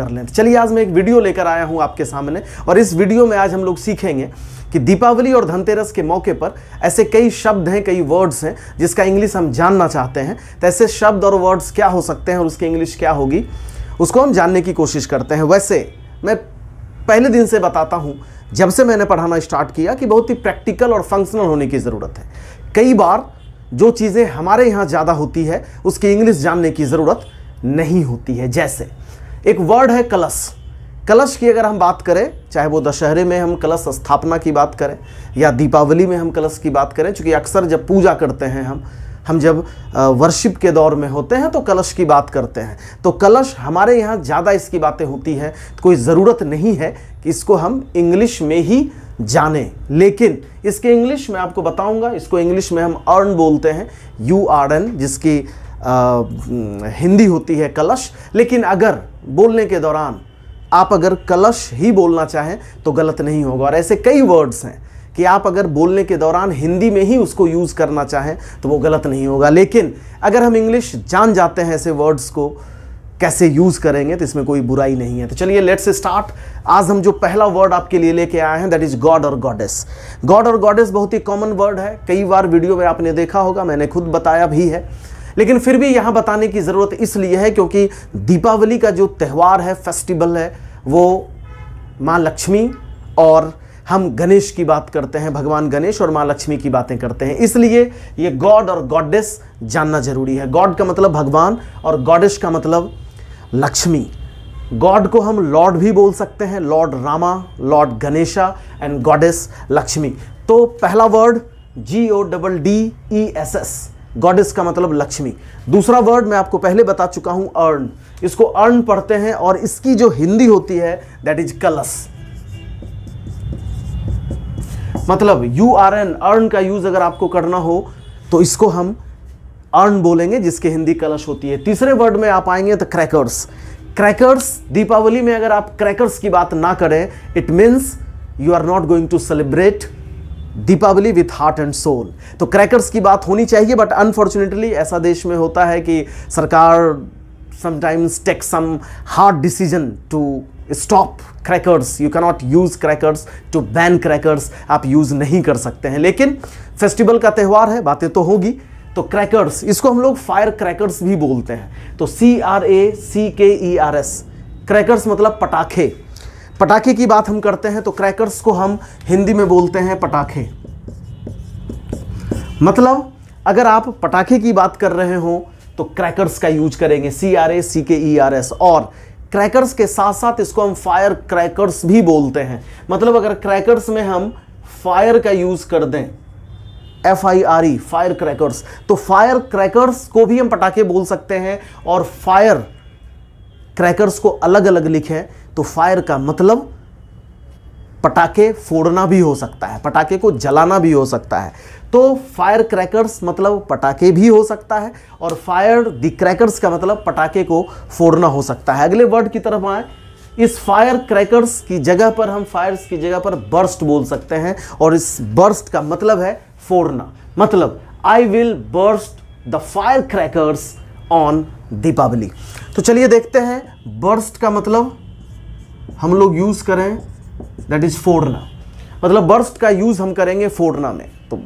कर लें तो चलिए आज मैं एक वीडियो लेकर आया हूं आपके सामने और इस वीडियो में आज हम लोग सीखेंगे कि दीपावली और धनतेरस के मौके पर ऐसे कई शब्द हैं कई वर्ड्स हैं जिसका इंग्लिश हम जानना चाहते हैं तो ऐसे शब्द और वर्ड्स क्या हो सकते हैं और उसकी इंग्लिश क्या होगी उसको हम जानने की कोशिश करते हैं वैसे मैं पहले दिन से बताता हूँ जब से मैंने पढ़ाना स्टार्ट किया कि बहुत ही प्रैक्टिकल और फंक्शनल होने की ज़रूरत है कई बार जो चीज़ें हमारे यहाँ ज़्यादा होती है उसकी इंग्लिश जानने की ज़रूरत नहीं होती है जैसे एक वर्ड है कलश कलश की अगर हम बात करें चाहे वो दशहरे में हम कलश स्थापना की बात करें या दीपावली में हम कलश की बात करें चूंकि अक्सर जब पूजा करते हैं हम हम जब वर्शिप के दौर में होते हैं तो कलश की बात करते हैं तो कलश हमारे यहाँ ज़्यादा इसकी बातें होती है कोई ज़रूरत नहीं है कि इसको हम इंग्लिश में ही जाने लेकिन इसके इंग्लिश में आपको बताऊंगा इसको इंग्लिश में हम अर्न बोलते हैं यू आर एन जिसकी हिंदी होती है कलश लेकिन अगर बोलने के दौरान आप अगर कलश ही बोलना चाहें तो गलत नहीं होगा और ऐसे कई वर्ड्स हैं कि आप अगर बोलने के दौरान हिंदी में ही उसको यूज़ करना चाहें तो वो गलत नहीं होगा लेकिन अगर हम इंग्लिश जान जाते हैं ऐसे वर्ड्स को कैसे यूज़ करेंगे तो इसमें कोई बुराई नहीं है तो चलिए लेट्स स्टार्ट आज हम जो पहला वर्ड आपके लिए लेके आए हैं दैट इज़ गॉड और गॉडेस गॉड और गॉडेस बहुत ही कॉमन वर्ड है कई बार वीडियो में आपने देखा होगा मैंने खुद बताया भी है लेकिन फिर भी यहाँ बताने की ज़रूरत इसलिए है क्योंकि दीपावली का जो त्यौहार है फेस्टिवल है वो माँ लक्ष्मी और हम गणेश की बात करते हैं भगवान गणेश और माँ लक्ष्मी की बातें करते हैं इसलिए ये गॉड और गॉडेस जानना जरूरी है गॉड का मतलब भगवान और गॉडेस का मतलब लक्ष्मी गॉड को हम लॉर्ड भी बोल सकते हैं lord Rama lord Ganesha and goddess Lakshmi तो पहला word G O double D E S S goddess का मतलब लक्ष्मी दूसरा वर्ड मैं आपको पहले बता चुका हूं अर्न इसको अर्न पढ़ते हैं और इसकी जो हिंदी होती है दैट इज कलस मतलब यू आर एन अर्न का यूज अगर आपको करना हो तो इसको हम अर्न बोलेंगे जिसके हिंदी कलश होती है तीसरे वर्ड में आप आएंगे तो क्रैकर्स क्रैकर्स दीपावली में अगर आप क्रैकर्स की बात ना करें it means you are not going to celebrate Deepawali with heart and soul तो क्रैकर्स की बात होनी चाहिए बट अनफॉर्चुनेटली ऐसा देश में होता है कि सरकार sometimes take some hard decision to stop crackers you cannot use crackers to ban crackers आप यूज़ नहीं कर सकते हैं लेकिन फेस्टिवल का त्यौहार है बातें तो होगी तो क्रैकर्स इसको हम लोग फायर क्रैकर्स भी बोलते हैं तो सी R A C K E R S crackers मतलब पटाखे पटाखे की बात हम करते हैं तो क्रैकर्स को हम हिंदी में बोलते हैं पटाखे मतलब अगर आप पटाखे की बात कर रहे हो तो क्रैकर्स का यूज करेंगे सी R A C K E R S और क्रैकर्स के साथ साथ इसको हम फायर क्रैकर्स भी बोलते हैं मतलब अगर क्रैकर्स में हम फायर का यूज कर दें F I R E fire crackers तो फायर क्रैकर्स को भी हम पटाखे बोल सकते हैं और फायर क्रैकर्स को अलग अलग लिखें तो फायर का मतलब पटाखे फोड़ना भी हो सकता है पटाखे को जलाना भी हो सकता है तो फायर क्रैकर्स मतलब पटाखे भी हो सकता है और फायर द क्रैकर्स का मतलब पटाखे को फोड़ना हो सकता है अगले वर्ड की तरफ आए इस फायर क्रैकर्स की जगह पर हम फायर्स की जगह पर बर्स्ट बोल सकते हैं और इस बर्स्ट का मतलब है फोड़ना मतलब I will burst the fire crackers on Deepawali तो चलिए देखते हैं बर्स्ट का मतलब हम लोग यूज़ करें दैट इज़ फोड़ना मतलब बर्स्ट का यूज़ हम करेंगे फोड़ना में तो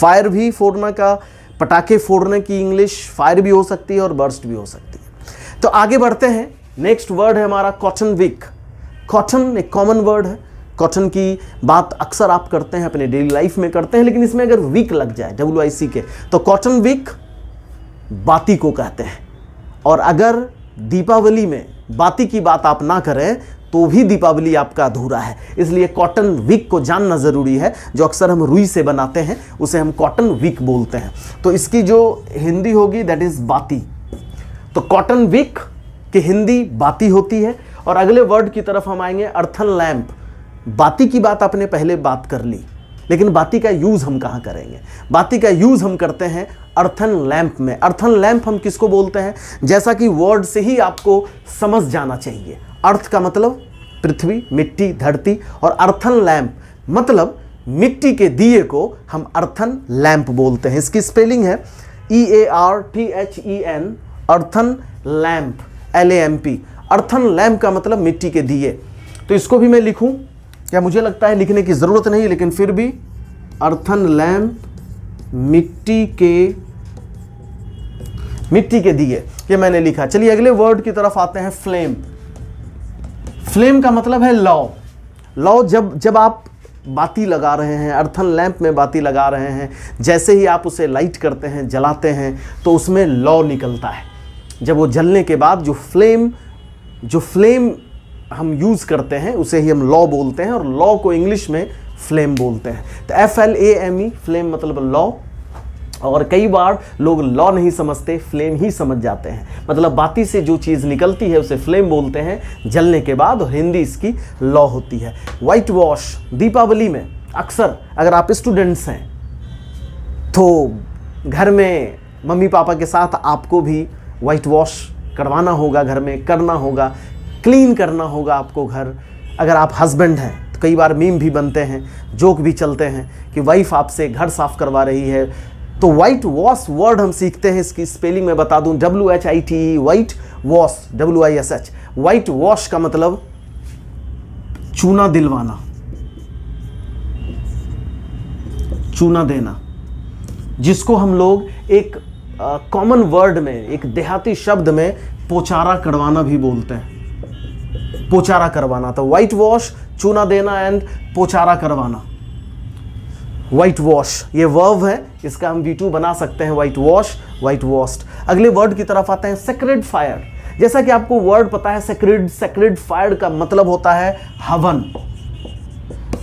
फायर भी फोड़ना का पटाखे फोड़ने की इंग्लिश फायर भी हो सकती है और बर्स्ट भी हो सकती है तो आगे बढ़ते हैं नेक्स्ट वर्ड है हमारा कॉटन वीक कॉटन एक कॉमन वर्ड है कॉटन की बात अक्सर आप करते हैं अपने डेली लाइफ में करते हैं लेकिन इसमें अगर वीक लग जाए डब्ल्यू आई सी के तो कॉटन वीक बाती को कहते हैं और अगर दीपावली में बाती की बात आप ना करें तो भी दीपावली आपका अधूरा है इसलिए कॉटन विक को जानना ज़रूरी है जो अक्सर हम रुई से बनाते हैं उसे हम कॉटन विक बोलते हैं तो इसकी जो हिंदी होगी दैट इज़ बाती तो कॉटन विक की हिंदी बाती होती है और अगले वर्ड की तरफ हम आएंगे अर्थन लैम्प बाती की बात आपने पहले बात कर ली लेकिन बाती का यूज़ हम कहाँ करेंगे बाती का यूज़ हम करते हैं अर्थन लैंप में अर्थन लैंप हम किसको बोलते हैं जैसा कि वर्ड से ही आपको समझ जाना चाहिए अर्थ का मतलब पृथ्वी मिट्टी धरती और अर्थन लैंप मतलब मिट्टी के दिए को हम अर्थन लैंप बोलते हैं इसकी स्पेलिंग है E A R T H E N earthen lamp L A M P earthen lamp का मतलब मिट्टी के दिए तो इसको भी मैं लिखूं क्या मुझे लगता है लिखने की ज़रूरत नहीं लेकिन फिर भी अर्थन लैंप मिट्टी के मिट्टी के दिए ये मैंने लिखा चलिए अगले वर्ड की तरफ आते हैं फ्लेम फ्लेम का मतलब है लॉ लॉ जब जब आप बाती लगा रहे हैं अर्थन लैंप में बाती लगा रहे हैं जैसे ही आप उसे लाइट करते हैं जलाते हैं तो उसमें लॉ निकलता है जब वो जलने के बाद जो फ्लेम जो फ्लेम हम यूज़ करते हैं उसे ही हम लॉ बोलते हैं और लॉ को इंग्लिश में फ्लेम बोलते हैं तो F L A M E flame मतलब लॉ और कई बार लोग लॉ नहीं समझते फ्लेम ही समझ जाते हैं मतलब बाती से जो चीज़ निकलती है उसे फ्लेम बोलते हैं जलने के बाद और हिंदी इसकी लॉ होती है वाइट वॉश दीपावली में अक्सर अगर आप स्टूडेंट्स हैं तो घर में मम्मी पापा के साथ आपको भी वाइट वॉश करवाना होगा घर में करना होगा क्लीन करना होगा आपको घर अगर आप हस्बैंड हैं तो कई बार मीम भी बनते हैं जोक भी चलते हैं कि वाइफ आपसे घर साफ़ करवा रही है तो वाइट वॉश वर्ड हम सीखते हैं इसकी स्पेलिंग में बता दूं W H I T white wash W I S H white wash का मतलब चूना दिलवाना चूना देना जिसको हम लोग एक कॉमन वर्ड में एक देहाती शब्द में पोचारा करवाना भी बोलते हैं पोचारा करवाना तो वाइट वॉश चूना देना एंड पोचारा करवाना वाइट वॉश ये वर्व है इसका हम वी टू बना सकते हैं वाइट वॉश वाइट वॉस्ट अगले वर्ड की तरफ आते हैं सेक्रेड फायर जैसा कि आपको वर्ड पता है सेक्रेड सेक्रेड फायर का मतलब होता है हवन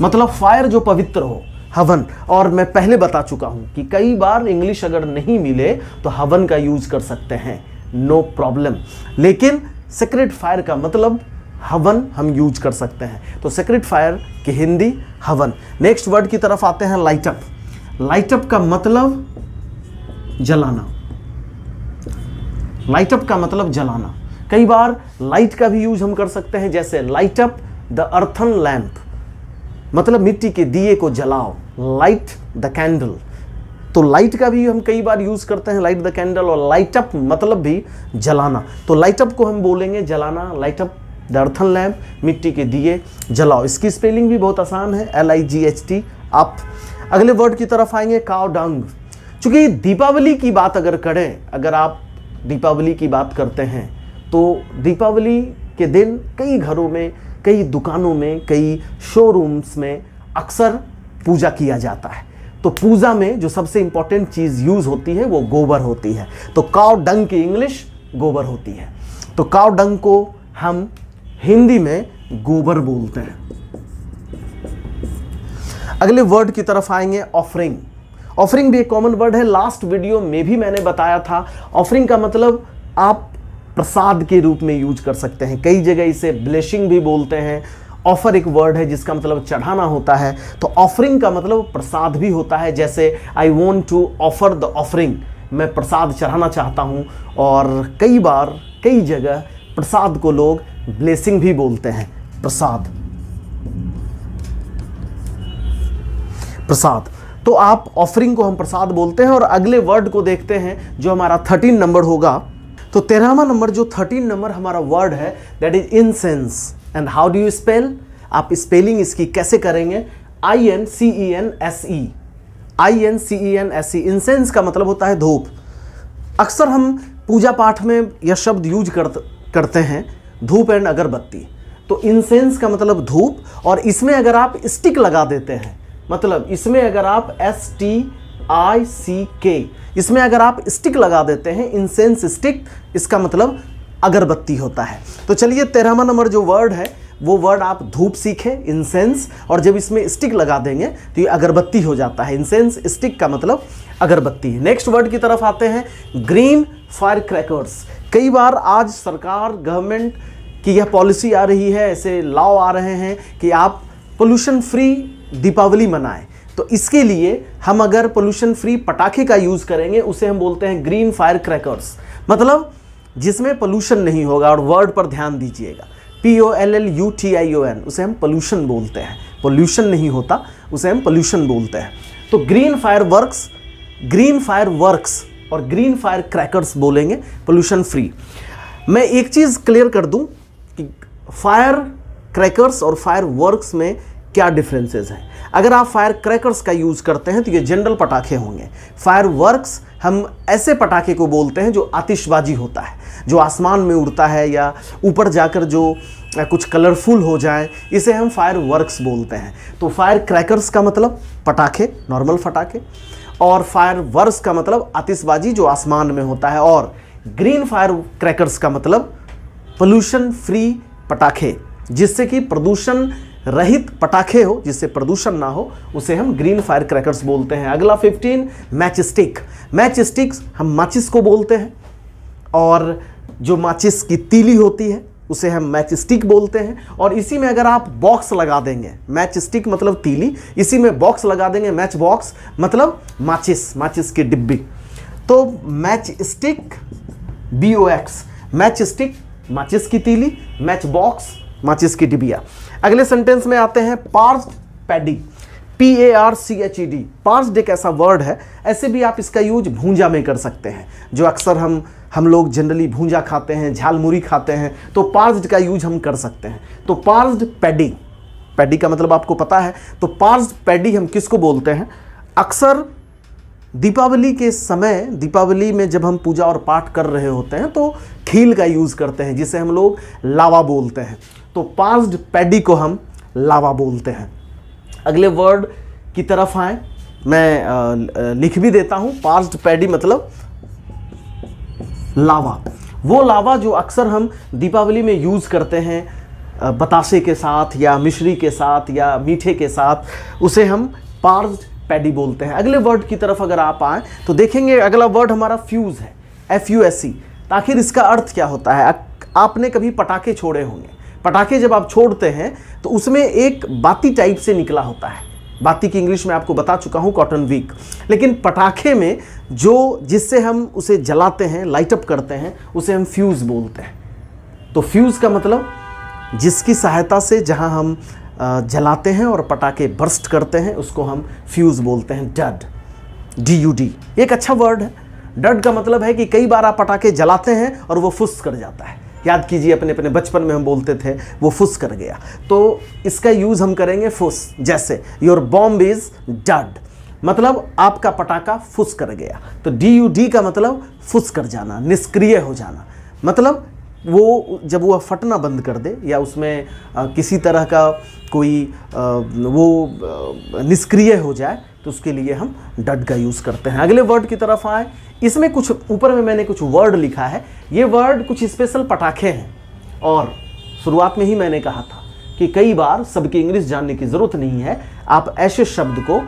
मतलब फायर जो पवित्र हो हवन और मैं पहले बता चुका हूं कि कई बार इंग्लिश अगर नहीं मिले तो हवन का यूज कर सकते हैं नो no प्रॉब्लम लेकिन सेक्रेट फायर का मतलब हवन हम यूज कर सकते हैं तो सेक्रेट फायर की हिंदी हवन नेक्स्ट वर्ड की तरफ आते हैं लाइटअप लाइटअप का मतलब जलाना लाइटअप का मतलब जलाना कई बार लाइट का भी यूज हम कर सकते हैं जैसे लाइटअप द अर्थन लैंप मतलब मिट्टी के दिए को जलाओ लाइट द कैंडल तो लाइट का भी हम कई बार यूज करते हैं लाइट द कैंडल और लाइटअप मतलब भी जलाना तो लाइटअप को हम बोलेंगे जलाना लाइटअप दर्थन लैम्प मिट्टी के दिए जलाओ इसकी स्पेलिंग भी बहुत आसान है L I G H T up अगले वर्ड की तरफ आएंगे काव डंग चूंकि दीपावली की बात अगर करें अगर आप दीपावली की बात करते हैं तो दीपावली के दिन कई घरों में कई दुकानों में कई शोरूम्स में अक्सर पूजा किया जाता है तो पूजा में जो सबसे इंपॉर्टेंट चीज़ यूज़ होती है वो गोबर होती है तो काव डंग की इंग्लिश गोबर होती है तो काव डंग को हम हिंदी में गोबर बोलते हैं अगले वर्ड की तरफ आएंगे ऑफरिंग ऑफरिंग भी एक कॉमन वर्ड है लास्ट वीडियो में भी मैंने बताया था ऑफरिंग का मतलब आप प्रसाद के रूप में यूज कर सकते हैं कई जगह इसे ब्लेशिंग भी बोलते हैं ऑफर एक वर्ड है जिसका मतलब चढ़ाना होता है तो ऑफरिंग का मतलब प्रसाद भी होता है जैसे I want to offer the offering मैं प्रसाद चढ़ाना चाहता हूँ और कई बार कई जगह प्रसाद को लोग ब्लेसिंग भी बोलते हैं प्रसाद प्रसाद तो आप ऑफरिंग को हम प्रसाद बोलते हैं और अगले वर्ड को देखते हैं जो हमारा थर्टीन नंबर होगा तो तेरहवा नंबर जो थर्टीन नंबर हमारा वर्ड है that is incense and how do you spell आप स्पेलिंग इसकी कैसे करेंगे I N C E N S E I N C E N S E incense का मतलब होता है धूप अक्सर हम पूजा पाठ में यह शब्द यूज कर, करते हैं धूप एंड अगरबत्ती तो इंसेंस का मतलब धूप और इसमें अगर आप स्टिक लगा देते हैं मतलब इसमें अगर आप एस टी आई सी के इसमें अगर आप स्टिक लगा देते हैं इंसेंस स्टिक इसका मतलब अगरबत्ती होता है तो चलिए तेरहवा नंबर जो वर्ड है वो वर्ड आप धूप सीखें इंसेंस और जब इसमें स्टिक लगा देंगे तो ये अगरबत्ती हो जाता है इंसेंस स्टिक का मतलब अगरबत्ती नेक्स्ट वर्ड की तरफ आते हैं ग्रीन फायर क्रैकर्स कई बार आज सरकार गवर्नमेंट की यह पॉलिसी आ रही है ऐसे लाव आ रहे हैं कि आप पोल्यूशन फ्री दीपावली मनाएं तो इसके लिए हम अगर पोल्यूशन फ्री पटाखे का यूज़ करेंगे उसे हम बोलते हैं ग्रीन फायर क्रैकर्स मतलब जिसमें पोल्यूशन नहीं होगा और वर्ड पर ध्यान दीजिएगा P O L L U T I O N उसे हम पोल्यूशन बोलते हैं पोल्यूशन नहीं होता उसे हम पोल्यूशन बोलते हैं तो green fireworks green fireworks और ग्रीन फायर क्रैकर्स बोलेंगे पोल्यूशन फ्री मैं एक चीज़ क्लियर कर दूं कि फायर क्रैकर्स और फायर वर्क्स में क्या डिफरेंसेस हैं अगर आप फायर क्रैकर्स का यूज़ करते हैं तो ये जनरल पटाखे होंगे फायर वर्क्स हम ऐसे पटाखे को बोलते हैं जो आतिशबाजी होता है जो आसमान में उड़ता है या ऊपर जाकर जो कुछ कलरफुल हो जाए इसे हम फायर वर्क्स बोलते हैं तो फायर क्रैकर्स का मतलब पटाखे नॉर्मल पटाखे और फायर वर्स का मतलब आतिशबाजी जो आसमान में होता है और ग्रीन फायर क्रैकर्स का मतलब पोल्यूशन फ्री पटाखे जिससे कि प्रदूषण रहित पटाखे हो जिससे प्रदूषण ना हो उसे हम ग्रीन फायर क्रैकर्स बोलते हैं अगला 15 मैच स्टिक मैच स्टिक्स हम माचिस को बोलते हैं और जो माचिस की तीली होती है उसे हम मैच स्टिक बोलते हैं और इसी में अगर आप बॉक्स लगा देंगे मैच स्टिक मतलब तीली इसी में बॉक्स लगा देंगे मैच बॉक्स मतलब माचिस माचिस की डिब्बी तो matchstick B O X matchstick माचिस की तीली मैच बॉक्स माचिस की डिबिया अगले सेंटेंस में आते हैं parched paddy P A R C H E D parched ऐसा वर्ड है ऐसे भी आप इसका यूज भूंजा में कर सकते हैं जो अक्सर हम हम लोग जनरली भूंजा खाते हैं झालमुरी खाते हैं तो पार्स्ड का यूज हम कर सकते हैं तो पार्स्ड पैडी पैडी का मतलब आपको पता है तो पार्स्ड पैडी हम किसको बोलते हैं अक्सर दीपावली के समय दीपावली में जब हम पूजा और पाठ कर रहे होते हैं तो खील का यूज़ करते हैं जिसे हम लोग लावा बोलते हैं तो पार्स्ड पैडी को हम लावा बोलते हैं अगले वर्ड की तरफ आए मैं लिख भी देता हूँ पास्ट पैडी मतलब लावा वो लावा जो अक्सर हम दीपावली में यूज़ करते हैं बतासे के साथ या मिश्री के साथ या मीठे के साथ उसे हम पार्ज पैडी बोलते हैं अगले वर्ड की तरफ अगर आप आएँ तो देखेंगे अगला वर्ड हमारा फ्यूज़ है एफ यू एस सी आखिर इसका अर्थ क्या होता है आपने कभी पटाखे छोड़े होंगे पटाखे जब आप छोड़ते हैं तो उसमें एक बाती टाइप से निकला होता है बाती की इंग्लिश में आपको बता चुका हूँ कॉटन वीक लेकिन पटाखे में जो जिससे हम उसे जलाते हैं लाइटअप करते हैं उसे हम फ्यूज़ बोलते हैं तो फ्यूज़ का मतलब जिसकी सहायता से जहाँ हम जलाते हैं और पटाखे बर्स्ट करते हैं उसको हम फ्यूज़ बोलते हैं डड डी यू डी एक अच्छा वर्ड है डड का मतलब है कि कई बार आप पटाखे जलाते हैं और वो फुस कर जाता है याद कीजिए अपने अपने बचपन में हम बोलते थे वो फुस कर गया तो इसका यूज़ हम करेंगे फुस जैसे योर बॉम्ब इज़ डड मतलब आपका पटाखा फुस कर गया तो डी यू डी का मतलब फुस कर जाना निष्क्रिय हो जाना मतलब वो जब वह फटना बंद कर दे या उसमें किसी तरह का कोई वो निष्क्रिय हो जाए तो उसके लिए हम डट का यूज़ करते हैं अगले वर्ड की तरफ आए इसमें कुछ ऊपर में मैंने कुछ वर्ड लिखा है ये वर्ड कुछ स्पेशल पटाखे हैं और शुरुआत में ही मैंने कहा था कि कई बार सबकी इंग्लिश जानने की ज़रूरत नहीं है आप ऐसे शब्द को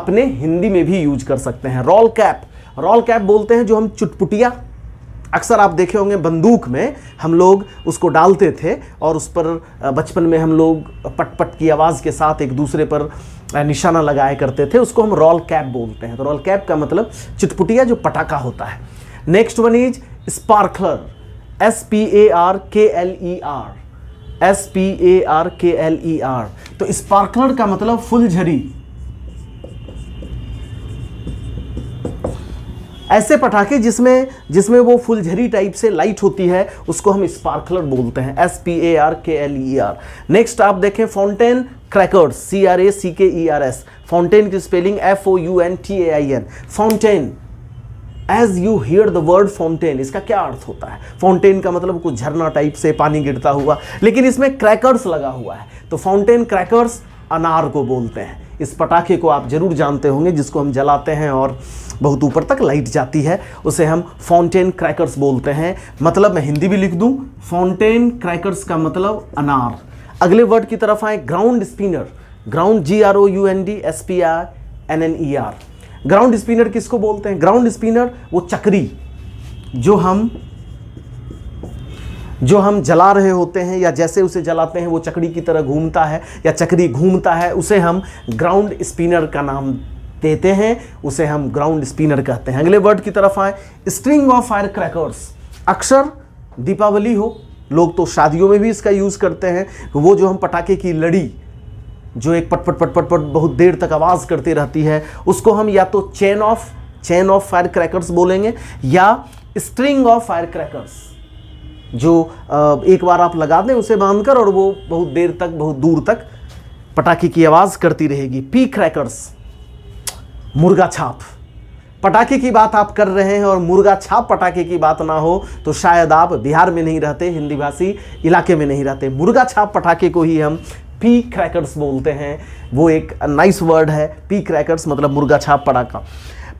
अपने हिंदी में भी यूज कर सकते हैं रॉल कैप रॉल कैप बोलते हैं जो हम चुटपुटिया अक्सर आप देखे होंगे बंदूक में हम लोग उसको डालते थे और उस पर बचपन में हम लोग पटपट पट की आवाज़ के साथ एक दूसरे पर निशाना लगाया करते थे उसको हम रॉल कैप बोलते हैं तो रॉल कैप का मतलब चितपुटिया जो पटाखा होता है next one is sparkler S P A R K L E R S P A R K L E R तो स्पार्कलर का मतलब फुलझरी ऐसे पटाखे जिसमें जिसमें वो फुलझरी टाइप से लाइट होती है उसको हम स्पार्कलर बोलते हैं S P A R K L E R next आप देखें fountain crackers C R A C K E R S fountain की spelling F O U N T A I N fountain as you hear the word fountain इसका क्या अर्थ होता है fountain का मतलब कुछ झरना टाइप से पानी गिरता हुआ लेकिन इसमें क्रैकर्स लगा हुआ है तो फाउंटेन क्रैकर्स अनार को बोलते हैं इस पटाखे को आप ज़रूर जानते होंगे जिसको हम जलाते हैं और बहुत ऊपर तक लाइट जाती है उसे हम फाउंटेन क्रैकर्स बोलते हैं मतलब मैं हिंदी भी लिख दूँ फाउंटेन क्रैकर्स का मतलब अनार अगले वर्ड की तरफ आए ground spinner ground G R O U N D S P R N N E R ground spinner किसको बोलते हैं ग्राउंड स्पिनर वो चक्री जो हम जो हम जला रहे होते हैं या जैसे उसे जलाते हैं वो चकड़ी की तरह घूमता है या चकड़ी घूमता है उसे हम ग्राउंड स्पिनर का नाम देते हैं उसे हम ग्राउंड स्पिनर कहते हैं अगले वर्ड की तरफ आए स्ट्रिंग ऑफ फायर क्रैकर्स अक्सर दीपावली हो लोग तो शादियों में भी इसका यूज़ करते हैं वो जो हम पटाखे की लड़ी जो एक पटपट पटपट पट, पट बहुत देर तक आवाज़ करती रहती है उसको हम या तो chain of chain of fire crackers बोलेंगे या स्ट्रिंग ऑफ फायर क्रैकर्स जो एक बार आप लगा दें उसे बांधकर और वो बहुत देर तक बहुत दूर तक पटाखे की आवाज़ करती रहेगी पी क्रैकर्स मुर्गा छाप पटाखे की बात आप कर रहे हैं और मुर्गा छाप पटाखे की बात ना हो तो शायद आप बिहार में नहीं रहते हिंदी भाषी इलाके में नहीं रहते मुर्गा छाप पटाखे को ही हम पी क्रैकर्स बोलते हैं वो एक नाइस वर्ड है पी क्रैकर्स मतलब मुर्गा छाप पटाखा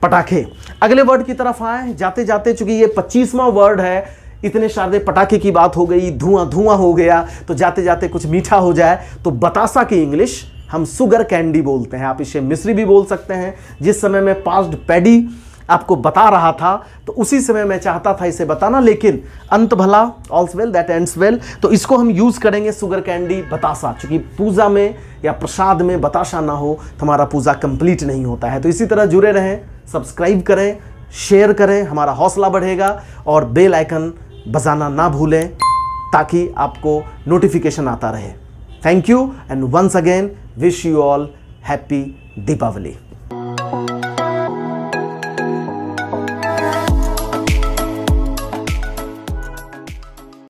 पटाखे अगले वर्ड की तरफ आए जाते जाते चूंकि ये पच्चीसवां वर्ड है इतने शारदे पटाखे की बात हो गई धुआं धुआं हो गया तो जाते जाते कुछ मीठा हो जाए तो बतासा की इंग्लिश हम सुगर कैंडी बोलते हैं आप इसे मिश्री भी बोल सकते हैं जिस समय मैं पास्ड पैडी आपको बता रहा था तो उसी समय मैं चाहता था इसे बताना लेकिन अंत भला all's well that ends well तो इसको हम यूज़ करेंगे सुगर कैंडी बतासा चूँकि पूजा में या प्रसाद में बताशा ना हो तो हमारा पूजा कंप्लीट नहीं होता है तो इसी तरह जुड़े रहें सब्सक्राइब करें शेयर करें हमारा हौसला बढ़ेगा और बेल आइकन बजाना ना भूलें ताकि आपको नोटिफिकेशन आता रहे thank you and once again wish you all happy Deepawali